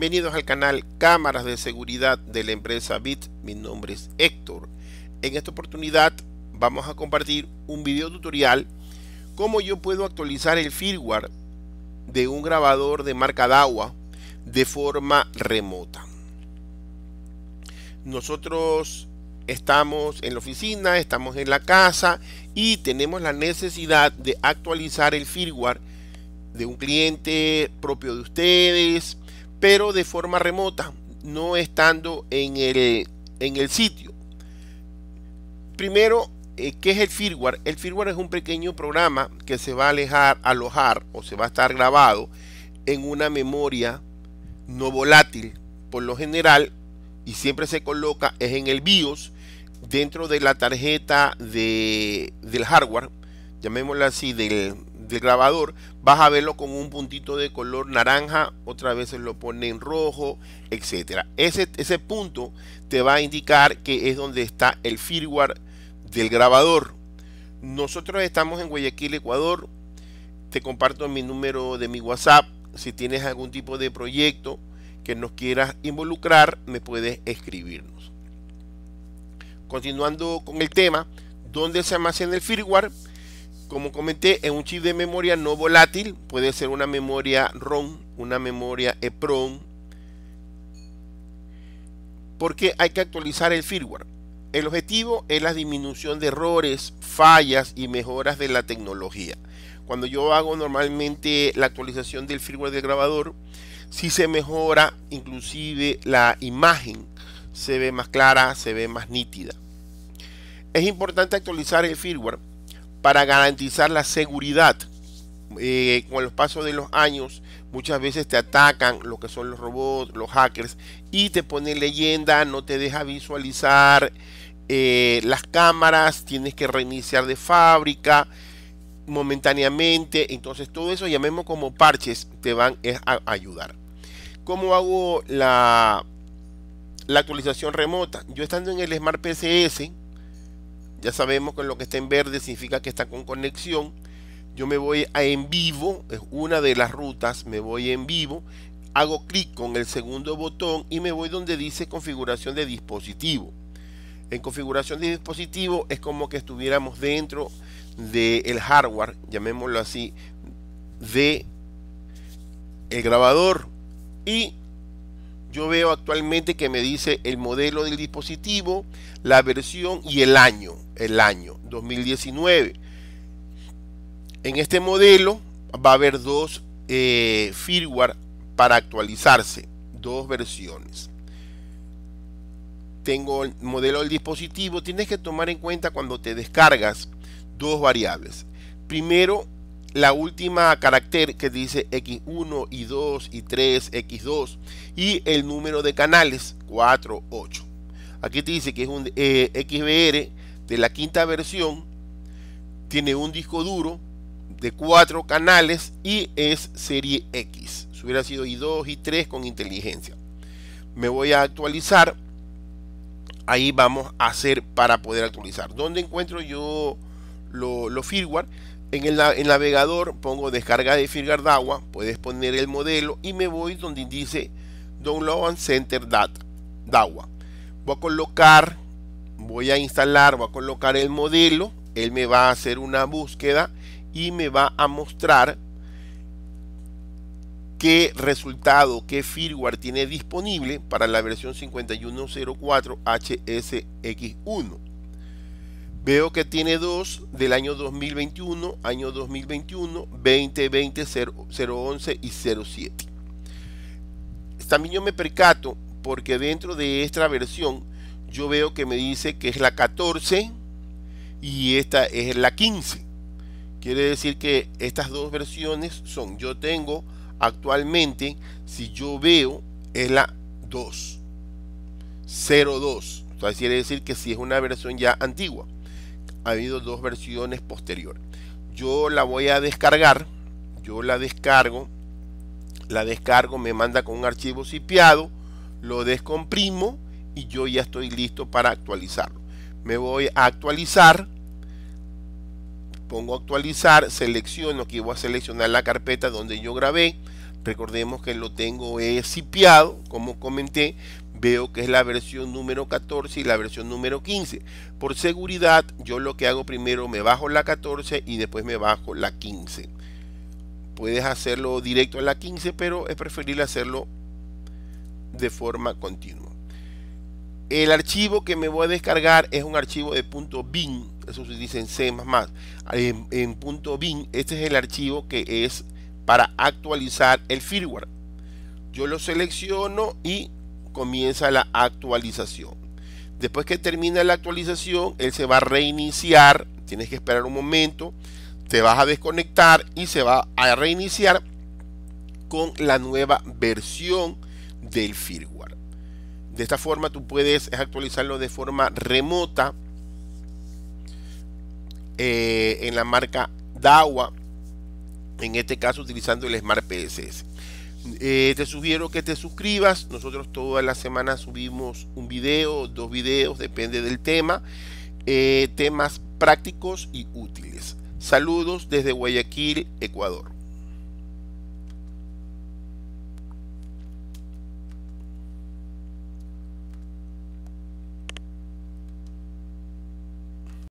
Bienvenidos al canal Cámaras de Seguridad de la empresa BIT. Mi nombre es Héctor. En esta oportunidad vamos a compartir un video tutorial cómo yo puedo actualizar el firmware de un grabador de marca DAWA de forma remota. Nosotros estamos en la oficina, estamos en la casa y tenemos la necesidad de actualizar el firmware de un cliente propio de ustedes pero de forma remota, no estando en el, en el sitio. Primero, eh, ¿qué es el firmware? El firmware es un pequeño programa que se va a alejar, alojar o se va a estar grabado en una memoria no volátil. Por lo general, y siempre se coloca, es en el BIOS, dentro de la tarjeta de, del hardware, llamémosla así, del, del grabador, vas a verlo con un puntito de color naranja, vez veces lo pone en rojo, etcétera. Ese, ese punto te va a indicar que es donde está el firmware del grabador. Nosotros estamos en Guayaquil, Ecuador. Te comparto mi número de mi WhatsApp. Si tienes algún tipo de proyecto que nos quieras involucrar, me puedes escribirnos. Continuando con el tema, ¿dónde se almacena el firmware? Como comenté, en un chip de memoria no volátil puede ser una memoria ROM, una memoria EPROM, porque hay que actualizar el firmware. El objetivo es la disminución de errores, fallas y mejoras de la tecnología. Cuando yo hago normalmente la actualización del firmware del grabador, si se mejora inclusive la imagen, se ve más clara, se ve más nítida. Es importante actualizar el firmware para garantizar la seguridad. Eh, con los pasos de los años, muchas veces te atacan lo que son los robots, los hackers, y te ponen leyenda, no te deja visualizar eh, las cámaras, tienes que reiniciar de fábrica momentáneamente. Entonces, todo eso llamemos como parches, te van eh, a ayudar. ¿Cómo hago la, la actualización remota? Yo estando en el Smart PCS, ya sabemos que lo que está en verde significa que está con conexión. Yo me voy a en vivo, es una de las rutas, me voy en vivo, hago clic con el segundo botón y me voy donde dice configuración de dispositivo. En configuración de dispositivo es como que estuviéramos dentro del hardware, llamémoslo así, de el grabador y yo veo actualmente que me dice el modelo del dispositivo, la versión y el año, el año 2019. En este modelo va a haber dos eh, firmware para actualizarse, dos versiones. Tengo el modelo del dispositivo, tienes que tomar en cuenta cuando te descargas dos variables. Primero, la última carácter que dice X1 y 2 y 3 X2 y el número de canales 4, 8. Aquí te dice que es un eh, XBR de la quinta versión, tiene un disco duro de 4 canales y es serie X. Si hubiera sido I2 y 3 con inteligencia. Me voy a actualizar. Ahí vamos a hacer para poder actualizar. ¿Dónde encuentro yo los lo firmware? En el, navegador pongo descarga de DAWA, puedes poner el modelo y me voy donde dice Download and Center Data, DAWA. Voy a colocar, voy a instalar, voy a colocar el modelo, él me va a hacer una búsqueda y me va a mostrar qué resultado, qué firmware tiene disponible para la versión 5104 HSX1. Veo que tiene dos del año 2021, año 2021, 2020, 011 y 07. También yo me percato porque dentro de esta versión yo veo que me dice que es la 14 y esta es la 15. Quiere decir que estas dos versiones son, yo tengo actualmente, si yo veo, es la 2. 02. O sea, quiere decir que si es una versión ya antigua ha habido dos versiones posteriores. Yo la voy a descargar, yo la descargo, la descargo, me manda con un archivo cipiado, lo descomprimo y yo ya estoy listo para actualizarlo. Me voy a actualizar, pongo actualizar, selecciono, aquí voy a seleccionar la carpeta donde yo grabé, Recordemos que lo tengo excipiado como comenté, veo que es la versión número 14 y la versión número 15. Por seguridad, yo lo que hago primero me bajo la 14 y después me bajo la 15. Puedes hacerlo directo a la 15, pero es preferible hacerlo de forma continua. El archivo que me voy a descargar es un archivo de punto .bin, eso se dice en C++. En, punto .bin, este es el archivo que es para actualizar el firmware. Yo lo selecciono y comienza la actualización. Después que termina la actualización, él se va a reiniciar. Tienes que esperar un momento. Te vas a desconectar y se va a reiniciar con la nueva versión del firmware. De esta forma tú puedes actualizarlo de forma remota eh, en la marca DAWA en este caso utilizando el Smart PSS. Eh, te sugiero que te suscribas. Nosotros todas las semanas subimos un video, dos videos, depende del tema. Eh, temas prácticos y útiles. Saludos desde Guayaquil, Ecuador.